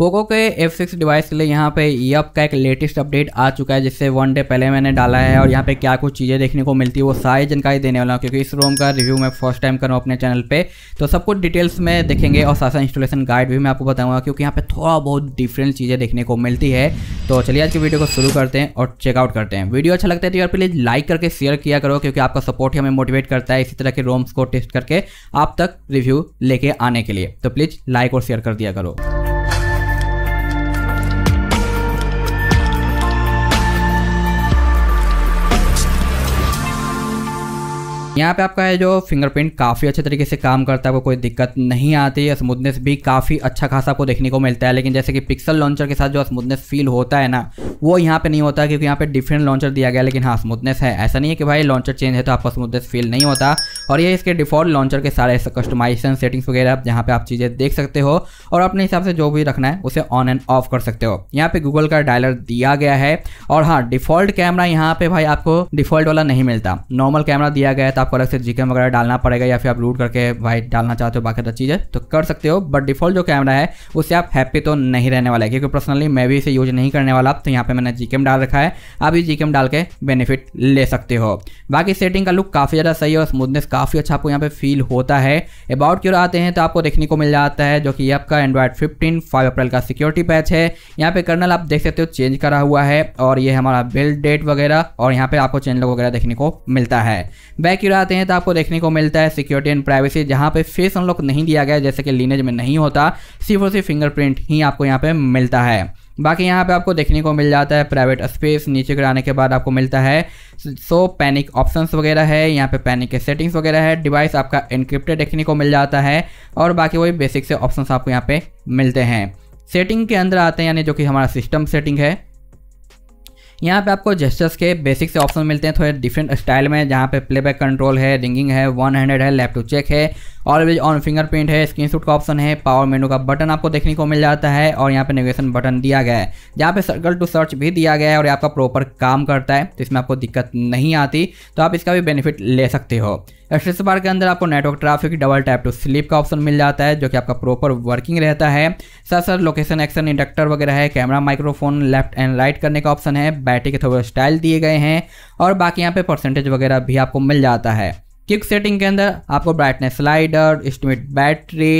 Poco के F six device के लिए यहाँ पे यप का एक लेटेस्ट अपडेट आ चुका है जिससे वन डे पहले मैंने डाला है और यहाँ पे क्या कुछ चीज़ें देखने को मिलती है वो सारी जानकारी देने वाला हूँ क्योंकि इस रोम का रिव्यू मैं फर्स्ट टाइम कर रहा हूँ अपने चैनल पे तो सब कुछ डिटेल्स में देखेंगे और साथ इंस्टॉलेशन गाइड भी मैं आपको बताऊँगा क्योंकि यहाँ पर थोड़ा बहुत डिफरेंट चीज़ें देखने को मिलती है तो चलिए आज की वीडियो को शुरू करते हैं और चेकआउट करते हैं वीडियो अच्छा लगता है तो यार प्लीज़ लाइक करके शेयर किया करो क्योंकि आपका सपोर्ट ही हमें मोटिवेट करता है इसी तरह के रोम्स को टेस्ट करके आप तक रिव्यू लेके आने के लिए तो प्लीज़ लाइक और शेयर कर दिया करो यहाँ पे आपका है जो फिंगरप्रिंट काफ़ी अच्छे तरीके से काम करता है आपको कोई दिक्कत नहीं आती है स्मूथनेस भी काफ़ी अच्छा खासा आपको देखने को मिलता है लेकिन जैसे कि पिक्सल लॉन्चर के साथ जो स्मूथनेस फील होता है ना वो यहाँ पे नहीं होता क्योंकि यहाँ पे डिफरेंट लॉन्चर दिया गया लेकिन हाँ स्मूथनेस है ऐसा नहीं है कि भाई लॉन्चर चेंज है तो आपको स्मूथनेस फील नहीं होता और ये इसके डिफॉल्ट लॉन्चर के सारे कस्टमाइजेशन सेटिंग्स वगैरह जहाँ पे आप चीज़ें देख सकते हो और अपने हिसाब से जो भी रखना है उसे ऑन एंड ऑफ कर सकते हो यहाँ पे गूगल का डायलर दिया गया है और हाँ डिफॉल्ट कैमरा यहाँ पे भाई आपको डिफॉल्ट वाला नहीं मिलता नॉर्मल कैमरा दिया गया तो आपको अलग से जीके वगैरह डालना पड़ेगा या फिर आप रूट करके वाइट डालना चाहते हो बाकी चीज़ें तो कर सकते हो बट डिफॉल्ट जो कैमरा है उससे आप हैप्पी तो नहीं रहने वाला है क्योंकि पर्सनली मैं भी इसे यूज नहीं करने वाला तो यहाँ पर मैंने जी डाल रखा है आप इस जी डाल के बेनिफिट ले सकते हो बाकी सेटिंग का लुक काफ़ी ज़्यादा सही है और स्मूथनेस काफ़ी अच्छा आपको यहाँ पर फील होता है अबाउट क्यों आते हैं तो आपको देखने को मिल जाता है जो कि आपका एंड्रॉयड फिफ्टीन फाइव अप्रैल का सिक्योरिटी पैच है यहाँ पे कर्नल आप देख सकते हो चेंज करा हुआ है और ये हमारा बिल्ड डेट वगैरह और यहाँ पे आपको चैनल वगैरह देखने को मिलता है बैक गिराते हैं तो आपको देखने को मिलता है सिक्योरिटी एंड प्राइवेसी जहाँ पे फेस अनलॉक नहीं दिया गया जैसे कि लीनेज में नहीं होता सिर्फ और सिर्फ फिंगरप्रिंट ही आपको यहाँ पे मिलता है बाकी यहाँ पे आपको देखने को मिल जाता है प्राइवेट स्पेस नीचे गिराने के बाद आपको मिलता है सो पैनिक ऑप्शंस वगैरह है यहाँ पे पैनिक के सेटिंग्स वगैरह है डिवाइस आपका इनक्रिप्टेड देखने को मिल जाता है और बाकी वही बेसिक से ऑप्शंस आपको यहाँ पे मिलते हैं सेटिंग के अंदर आते हैं यानी जो कि हमारा सिस्टम सेटिंग है यहाँ पे आपको जेस्टर्स के बेसिक से ऑप्शन मिलते हैं थोड़े डिफरेंट स्टाइल में जहाँ पे प्लेबैक कंट्रोल है रिंगिंग है वन हैंडेड है लेफ्ट टू चेक है ऑलवेज ऑन फिंगर प्रिंट है स्क्रीन का ऑप्शन है पावर मेनू का बटन आपको देखने को मिल जाता है और यहाँ पे नेविगेशन बटन दिया गया है जहाँ पे सर्कल टू सर्च भी दिया गया है और आपका प्रॉपर काम करता है तो इसमें आपको दिक्कत नहीं आती तो आप इसका भी बेनिफिट ले सकते हो एक्सेस बार के अंदर आपको network traffic double tap to sleep का ऑप्शन मिल जाता है जो कि आपका प्रॉपर वर्किंग रहता है sir sir location action inductor वगैरह है camera microphone left and right करने का ऑप्शन है बैटरी के थोड़े स्टाइल दिए गए हैं और बाकी यहाँ पे परसेंटेज वगैरह भी आपको मिल जाता है क्विक सेटिंग के अंदर आपको ब्राइटनेस स्लाइडर एस्टिमेट बैटरी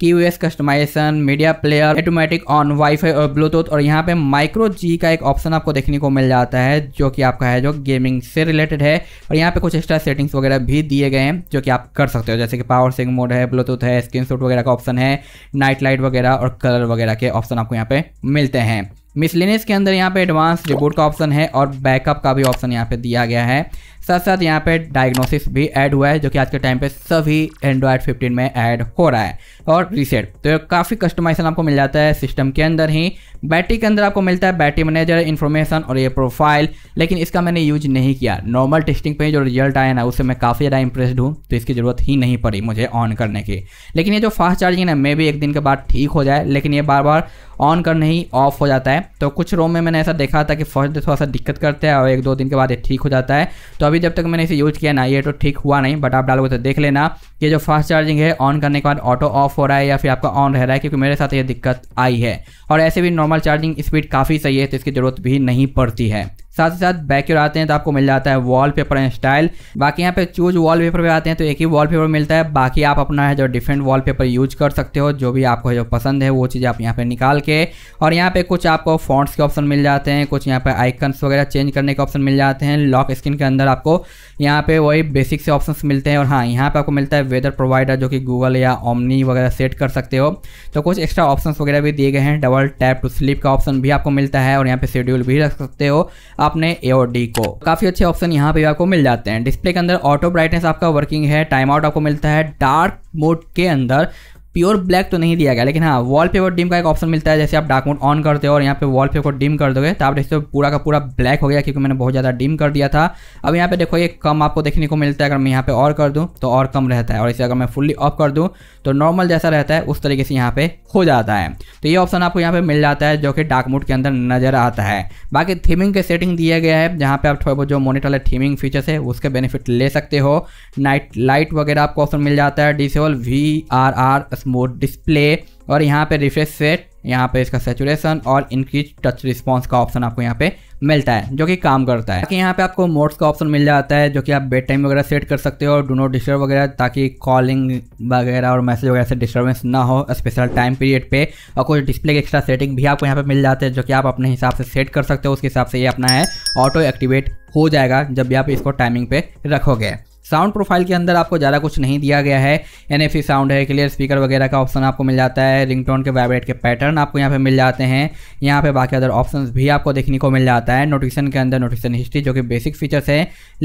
की customization media player automatic on wifi और ब्लूटूथ और यहाँ पे माइक्रो जी का एक ऑप्शन आपको देखने को मिल जाता है जो कि आपका है जो गेमिंग से रिलेटेड है और यहाँ पे कुछ एक्स्ट्रा सेटिंग्स वगैरह भी दिए गए हैं जो कि आप कर सकते हो जैसे कि पावर सिंग मोड है ब्लूटूथ है स्क्रीन वगैरह का ऑप्शन है नाइट लाइट वगैरह और कलर वगैरह के ऑप्शन आपको यहाँ पे मिलते हैं मिसलिनियस के अंदर यहाँ पे एडवांस रिबूट का ऑप्शन है और बैकअप का भी ऑप्शन यहाँ पे दिया गया है साथ साथ यहाँ पे डायग्नोसिस भी ऐड हुआ है जो कि आज के टाइम पे सभी एंड्रॉयड 15 में ऐड हो रहा है और रीसेट तो काफ़ी कस्टमाइजेशन आपको मिल जाता है सिस्टम के अंदर ही बैटरी के अंदर आपको मिलता है बैटरी मैनेजर इन्फॉर्मेशन और ये प्रोफाइल लेकिन इसका मैंने यूज नहीं किया नॉर्मल टेस्टिंग पे जो रिजल्ट आया ना उससे मैं काफ़ी ज़्यादा इंप्रेस्ड हूँ तो इसकी ज़रूरत ही नहीं पड़ी मुझे ऑन करने की लेकिन ये जो फास्ट चार्जिंग है मे भी एक दिन के बाद ठीक हो जाए लेकिन ये बार बार ऑन करने ही ऑफ हो जाता है तो कुछ रोम में मैंने ऐसा देखा था कि फर्स्ट डे थोड़ा सा दिक्कत करता है और एक दो दिन के बाद ये ठीक हो जाता है तो अभी जब तक मैंने इसे यूज़ किया ना ये तो ठीक हुआ नहीं बट आप डालोगे तो देख लेना ये जो फास्ट चार्जिंग है ऑन करने के बाद ऑटो ऑफ हो रहा है या फिर आपका ऑन रह रहा है क्योंकि मेरे साथ ये दिक्कत आई है और ऐसे भी नॉर्मल चार्जिंग स्पीड काफ़ी सही है तो इसकी ज़रूरत भी नहीं पड़ती है साथ ही साथ बैक आते हैं तो आपको मिल जाता है वॉल पेपर एंड स्टाइल बाकी यहाँ पे चूज वॉल पेपर पे आते हैं तो एक ही वॉल पेपर मिलता है बाकी आप अपना है जो डिफरेंट वॉल पेपर यूज कर सकते हो जो भी आपको जो पसंद है वो चीज़ आप यहाँ पे निकाल के और यहाँ पे कुछ आपको फॉन्ट्स के ऑप्शन मिल जाते हैं कुछ यहाँ पे आइकन्स वगैरह चेंज करने के ऑप्शन मिल जाते हैं लॉक स्क्रीन के अंदर आपको यहाँ पे वही बेसिक से ऑप्शन मिलते हैं और हाँ यहाँ पे आपको मिलता है वेदर प्रोवाइडर जो कि गूगल या ओमनी वगैरह सेट कर सकते हो तो कुछ एक्स्ट्रा ऑप्शन वगैरह भी दिए गए हैं डबल टैप टू स्लीप का ऑप्शन भी आपको मिलता है और यहाँ पे शेड्यूल भी रख सकते हो आपने एओडी को काफी अच्छे ऑप्शन यहाँ पे आपको मिल जाते हैं डिस्प्ले के अंदर ऑटो ब्राइटनेस आपका वर्किंग है टाइम आउट आपको मिलता है डार्क मोड के अंदर प्योर ब्लैक तो नहीं दिया गया लेकिन हाँ वॉल पेपर डिम का एक ऑप्शन मिलता है जैसे आप डार्क मोड ऑन करते हो और यहाँ पे वॉल पेपर को डिम कर दोगे तो आप देखते हो पूरा का पूरा ब्लैक हो गया क्योंकि मैंने बहुत ज़्यादा डिम कर दिया था अब यहाँ पे देखो ये कम आपको देखने को मिलता है अगर मैं यहाँ पे और कर दूँ तो और कम रहता है और इसे अगर मैं फुल्ली ऑफ कर दूँ तो नॉर्मल जैसा रहता है उस तरीके से यहाँ पे हो जाता है तो ये ऑप्शन आपको यहाँ पे मिल जाता है जो कि डार्क मोड के अंदर नजर आता है बाकी थीमिंग के सेटिंग दिया गया है जहाँ पे आप थोड़ा बहुत जो मोनिटर वाले थीमिंग फीचर्स है उसके बेनिफिट ले सकते हो नाइट लाइट वगैरह आपको ऑप्शन मिल जाता है disable V R R mode display और यहाँ पे रिफ्रेश सेट यहाँ पे इसका सेचुरेशन और इंक्रीज टच रिस्पॉन्स का ऑप्शन आपको यहाँ पे मिलता है जो कि काम करता है ताकि यहाँ पे आपको मोड्स का ऑप्शन मिल जाता है जो कि आप बेड टाइम वगैरह सेट कर सकते हो डू नॉट डिस्टर्ब वगैरह ताकि कॉलिंग वगैरह और मैसेज वगैरह से डिस्टर्बेंस ना हो स्पेशल टाइम पीरियड पे और कुछ डिस्प्ले के एक्स्ट्रा सेटिंग भी आपको यहाँ पे मिल जाते हैं जो कि आप अपने हिसाब से सेट कर सकते हो उसके हिसाब से ये अपना है ऑटो एक्टिवेट हो जाएगा जब भी आप इसको टाइमिंग पे रखोगे साउंड प्रोफाइल के अंदर आपको ज़्यादा कुछ नहीं दिया गया है एन साउंड है क्लियर स्पीकर वगैरह का ऑप्शन आपको मिल जाता है रिंगटोन के वाइब्रेट के पैटर्न आपको यहाँ पे मिल जाते हैं यहाँ पे बाकी अदर ऑप्शन भी आपको देखने को मिल जाता है नोटिफिकेशन के अंदर नोटिफिकेशन हिस्ट्री जो कि बेसिक फीचर्स है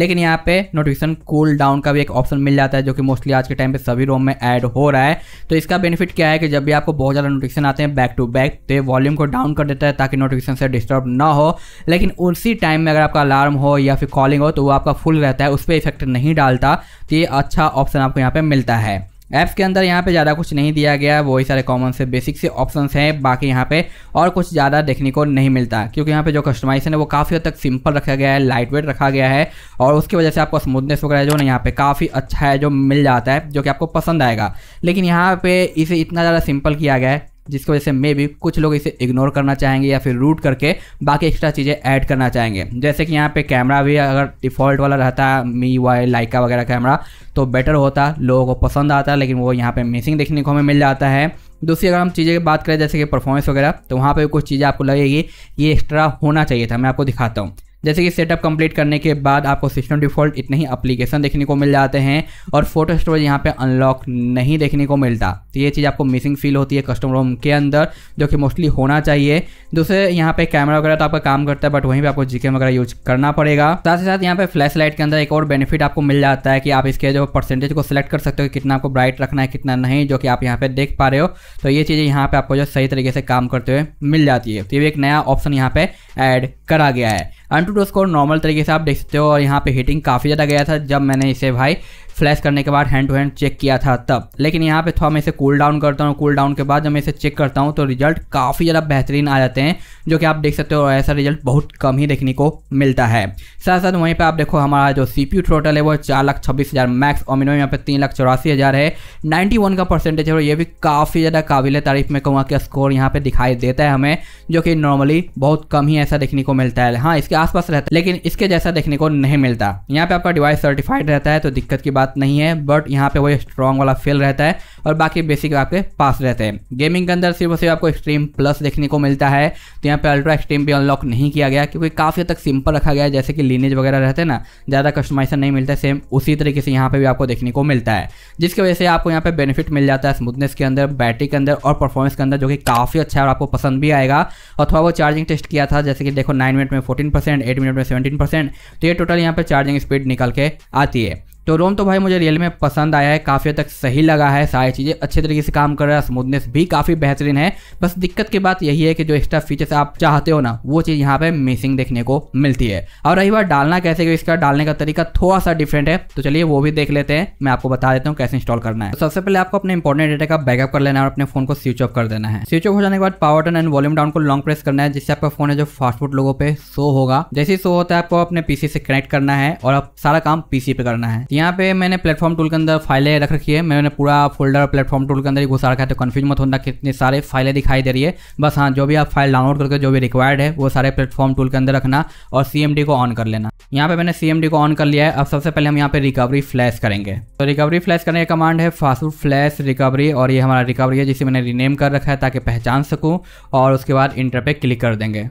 लेकिन यहाँ पे नोटिफिकेशन कूल डाउन का भी एक ऑप्शन मिल जाता है जो कि मोस्टली आज के टाइम पर सभी रोम में ऐड हो रहा है तो इसका बेनिफिट क्या है कि जब भी आपको बहुत ज़्यादा नोटिफिकेशन आते हैं बैक टू बैक तो ये वॉल्यूम को डाउन कर देता है ताकि नोटिफिकेशन से डिस्टर्ब ना हो लेकिन उसी टाइम में अगर आपका अलार्म हो या फिर कॉलिंग हो तो वो आपका फुल रहता है उस पर इफेक्ट नहीं डाल डालता तो ये अच्छा ऑप्शन आपको यहाँ पर मिलता है ऐप्स के अंदर यहाँ पे ज़्यादा कुछ नहीं दिया गया है वही सारे कॉमन से बेसिक से ऑप्शंस हैं बाकी यहाँ पे और कुछ ज़्यादा देखने को नहीं मिलता क्योंकि यहाँ पे जो कस्टमाइजेशन है वो काफ़ी हद तक सिंपल रखा गया है लाइट वेट रखा गया है और उसकी वजह से आपको स्मूथनेस वगैरह जो ना यहाँ पे काफ़ी अच्छा है जो मिल जाता है जो कि आपको पसंद आएगा लेकिन यहाँ पर इसे इतना ज़्यादा सिंपल किया गया है जिसकी वजह से मे भी कुछ लोग इसे इग्नोर करना चाहेंगे या फिर रूट करके बाकी एक्स्ट्रा चीज़ें ऐड करना चाहेंगे जैसे कि यहाँ पे कैमरा भी अगर डिफ़ॉल्ट वाला रहता मी वाई लाइका वगैरह कैमरा तो बेटर होता लोगों को पसंद आता लेकिन वो यहाँ पे मिसिंग देखने को हमें मिल जाता है दूसरी अगर हम चीज़ें की बात करें जैसे कि परफॉर्मेंस वगैरह तो वहाँ पर कुछ चीज़ें आपको लगेगी ये एक्स्ट्रा होना चाहिए था मैं आपको दिखाता हूँ जैसे कि सेटअप कंप्लीट करने के बाद आपको सिस्टम डिफॉल्ट इतने ही अप्लीकेशन देखने को मिल जाते हैं और फोटो स्टोरेज यहाँ पे अनलॉक नहीं देखने को मिलता तो ये चीज़ आपको मिसिंग फील होती है कस्टम रोम के अंदर जो कि मोस्टली होना चाहिए दूसरे यहाँ पे कैमरा वगैरह तो आपका काम करता है बट वहीं पर आपको जीके वगैरह यूज करना पड़ेगा साथ ही साथ यहाँ पे फ्लैश लाइट के अंदर एक और बेनिफिट आपको मिल जाता है कि आप इसके जो परसेंटेज को सिलेक्ट कर सकते हो कितना आपको ब्राइट रखना है कितना नहीं जो कि आप यहाँ पे देख पा रहे हो तो ये चीज़ें यहाँ पे आपको जो सही तरीके से काम करते हुए मिल जाती है तो ये एक नया ऑप्शन यहाँ पे ऐड करा गया है अन टू टू स्कोर नॉर्मल तरीके से आप देख सकते हो और यहाँ पे हीटिंग काफ़ी ज़्यादा गया था जब मैंने इसे भाई फ्लैश करने के बाद हैंड टू हैंड चेक किया था तब लेकिन यहाँ पे थोड़ा तो मैं इसे कूल डाउन करता हूँ कूल डाउन के बाद जब मैं इसे चेक करता हूँ तो रिजल्ट काफ़ी ज़्यादा बेहतरीन आ जाते हैं जो कि आप देख सकते हो और ऐसा रिजल्ट बहुत कम ही देखने को मिलता है साथ साथ वहीं पर आप देखो हमारा जो सी पी टोटल है वो चार लाख छब्बीस हज़ार मैक्स और मिनिमम यहाँ पे तीन लाख चौरासी हज़ार है नाइन्टी वन का परसेंटेज है और ये भी काफ़ी ज़्यादा काबिल तारीफ में कहूँगा कि स्कोर यहाँ पर दिखाई देता है हमें जो कि नॉर्मली बहुत कम ही ऐसा देखने को मिलता है हाँ इसके आसपास रहता है लेकिन इसके जैसा देखने को नहीं मिलता यहाँ पे आपका डिवाइस सर्टिफाइड रहता है तो दिक्कत की बात नहीं है बट यहाँ पे वही स्ट्रॉन्ग वाला फेल रहता है और बाकी बेसिक आपके पास रहते हैं गेमिंग के अंदर सिर्फ और सिर्फ आपको एक्सट्रीम प्लस देखने को मिलता है तो यहाँ पे अल्ट्रा एक्सट्रीम भी अनलॉक नहीं किया गया क्योंकि काफ़ी तक सिंपल रखा गया है जैसे कि लीनेज वगैरह रहते हैं ना ज़्यादा कस्टमाइजेशन नहीं मिलता सेम उसी तरीके से यहाँ पे भी आपको देखने को मिलता है जिसकी वजह से आपको यहाँ पे बेनिफिट मिल जाता है स्मूथनेस के अंदर बैटरी के अंदर और परफॉर्मेंस के अंदर जो कि काफ़ी अच्छा है और आपको पसंद भी आएगा और थोड़ा वो चार्जिंग टेस्ट किया था जैसे कि देखो नाइन मिनट में फोर्टीन परसेंट एट मिनट में सेवेंटीन परसेंट तो ये टोटल यहाँ पर चार्जिंग स्पीड निकल के आती है तो रोम तो भाई मुझे रियल में पसंद आया है काफ़ी हद तक सही लगा है सारी चीज़ें अच्छे तरीके से काम कर रहा है स्मूथनेस भी काफ़ी बेहतरीन है बस दिक्कत की बात यही है कि जो एक्स्ट्रा फीचर्स आप चाहते हो ना वो चीज़ यहाँ पे मिसिंग देखने को मिलती है और रही बात डालना कैसे इसका डालने का तरीका थोड़ा सा डिफरेंट है तो चलिए वो भी देख लेते हैं मैं आपको बता देता हूँ कैसे इंस्टॉल करना है तो सबसे पहले आपको अपने इंपॉर्टेंट डेटा का बैकअप कर लेना है और अपने फोन को स्विच ऑफ कर देना है स्विच ऑफ हो जाने के बाद power button and volume down को लॉन्ग प्रेस करना है जिससे आपका फोन है जो फास्टफूड लोगों पे शो होगा जैसे ही शो होता है आपको अपने पीसी से कनेक्ट करना है और सारा काम पीसी पे करना है यहाँ पे मैंने प्लेटफॉर्म टूल के अंदर फाइलें रख रखी है मैंने पूरा फोल्डर प्लेटफॉर्म टूल के अंदर ही घुसा रखा है तो कन्फ्यूज मत होना कितने सारे फाइलें दिखाई दे रही है बस हाँ जो भी आप फाइल डाउनलोड करके जो भी रिक्वायर्ड है वो सारे प्लेटफॉर्म टूल के अंदर रखना और सी को ऑन कर लेना यहाँ पे मैंने सी को ऑन कर लिया है अब सबसे पहले हम यहाँ पे रिकवरी फ्लैश करेंगे तो रिकवरी फ्लैश करने का कमांड है फासूर फ्लैश रिकवरी और ये हमारा रिकवरी है जिसे मैंने रीनेम कर रखा है ताकि पहचान सकूँ और उसके बाद इंटर पे क्लिक कर देंगे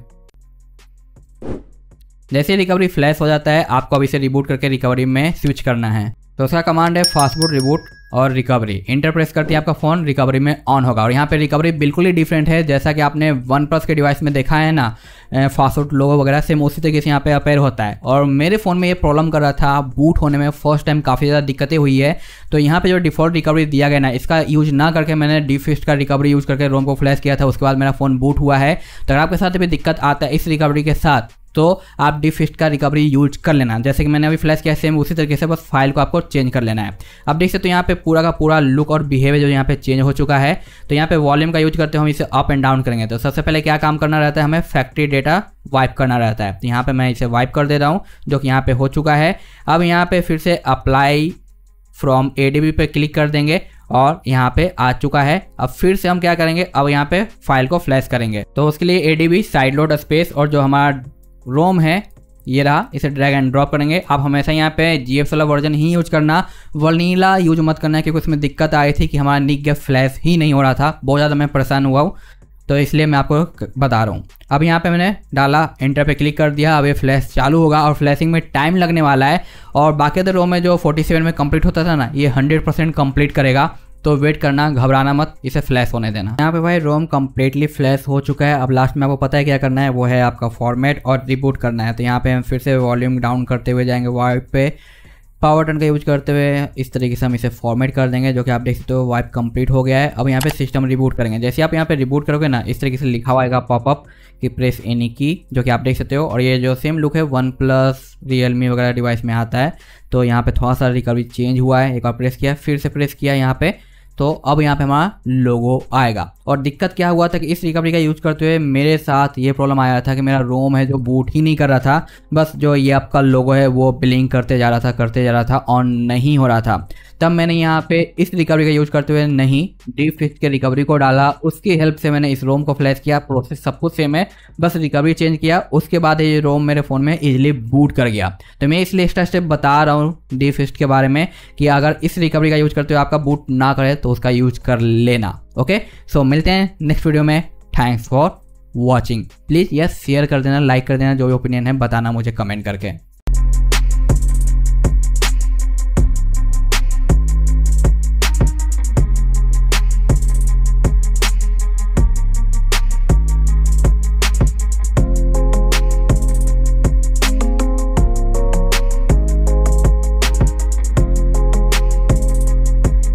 जैसे रिकवरी फ्लैश हो जाता है आपको अभी इसे रिबूट करके रिकवरी में स्विच करना है तो उसका कमांड है फास्टबूट रिबूट और रिकवरी इंटरप्रेस करते है आपका फ़ोन रिकवरी में ऑन होगा और यहाँ पे रिकवरी बिल्कुल ही डिफरेंट है जैसा कि आपने वन प्लस के डिवाइस में देखा है ना फास्टबूट लोगो वगैरह सेम उसी तरीके से यहाँ पे अपेयर होता है और मेरे फ़ोन में ये प्रॉब्लम कर रहा था बूट होने में फर्स्ट टाइम काफ़ी ज़्यादा दिक्कतें हुई है तो यहाँ पर जो डिफ़ॉल्ट रिकवरी दिया गया ना इसका यूज़ ना करके मैंने डिफिस्ट का रिकवरी यूज़ करके रोम को फ्लैश किया था उसके बाद मेरा फ़ोन बूट हुआ है तो अगर आपके साथ भी दिक्कत आता है इस रिकवरी के साथ तो आप डिफिस्ट फिस्ट का रिकवरी यूज कर लेना जैसे कि मैंने अभी फ्लैश किया सेम उसी तरीके से बस फाइल को आपको चेंज कर लेना है अब देख सकते तो यहाँ पे पूरा का पूरा लुक और बिहेवियर जो यहाँ पे चेंज हो चुका है तो यहाँ पे वॉल्यूम का यूज करते हम इसे अप एंड डाउन करेंगे तो सबसे पहले क्या काम करना रहता है हमें फैक्ट्री डेटा वाइप करना रहता है तो यहाँ पर मैं इसे वाइप कर दे रहा हूँ जो कि यहाँ पर हो चुका है अब यहाँ पर फिर से apply from A D B पे क्लिक कर देंगे और यहाँ पे आ चुका है अब फिर से हम क्या करेंगे अब यहाँ पे फाइल को फ्लैश करेंगे तो उसके लिए A D B sideload space और जो हमारा रोम है ये रहा इसे ड्रैग एंड ड्रॉप करेंगे आप हमेशा यहाँ पे जी एफ वाला वर्जन ही यूज करना वनीला यूज मत करना क्योंकि उसमें दिक्कत आई थी कि हमारा निक गैप फ्लैश ही नहीं हो रहा था बहुत ज़्यादा मैं परेशान हुआ हूँ तो इसलिए मैं आपको बता रहा हूँ अब यहाँ पे मैंने डाला एंटर पे क्लिक कर दिया अब ये फ्लैश चालू होगा और फ्लैशिंग में टाइम लगने वाला है और बाकी अदर रो में जो 47 में कंप्लीट होता था ना ये 100 परसेंट कम्प्लीट करेगा तो वेट करना घबराना मत इसे फ्लैश होने देना यहाँ पे भाई रोम कम्प्लीटली फ्लैश हो चुका है अब लास्ट में आपको पता है क्या करना है वो है आपका फॉर्मेट और रिबूट करना है तो यहाँ पे हम फिर से वॉल्यूम डाउन करते हुए जाएंगे वाइप पे पावर टन का यूज करते हुए इस तरीके से हम इसे फॉर्मेट कर देंगे जो कि आप देख सकते हो वाइप कंप्लीट हो गया है अब यहाँ पे सिस्टम रिबूट करेंगे जैसे आप यहाँ पे रिबूट करोगे ना इस तरीके से लिखा हुआ पॉपअप कि प्रेस एनी की जो कि आप देख सकते हो और ये जो सेम लुक है वन प्लस रियलमी वगैरह डिवाइस में आता है तो यहाँ पे थोड़ा सा रिकवरी चेंज हुआ है एक बार प्रेस किया फिर से प्रेस किया यहाँ पे तो अब यहाँ पे हमारा लोगो आएगा और दिक्कत क्या हुआ था कि इस रिकवरी का यूज करते हुए मेरे साथ ये प्रॉब्लम आया था कि मेरा रोम है जो बूट ही नहीं कर रहा था बस जो ये आपका लोगो है वो ब्लिंक करते जा रहा था करते जा रहा था ऑन नहीं हो रहा था तब मैंने यहाँ पे इस रिकवरी का यूज करते हुए नहीं डीप फिक्स के रिकवरी को डाला उसकी हेल्प से मैंने इस रोम को फ्लैश किया प्रोसेस सब कुछ सेम है बस रिकवरी चेंज किया उसके बाद ये रोम मेरे फ़ोन में इजिली बूट कर गया तो मैं इसलिए एक्स्ट्रा स्टेप बता रहा हूँ डी फिस्ट के बारे में कि अगर इस रिकवरी का यूज करते हुए आपका बूट ना करे तो उसका यूज कर लेना ओके सो so, मिलते हैं नेक्स्ट वीडियो में thanks for watching please yes share कर देना लाइक कर देना जो भी ओपिनियन है बताना मुझे कमेंट करके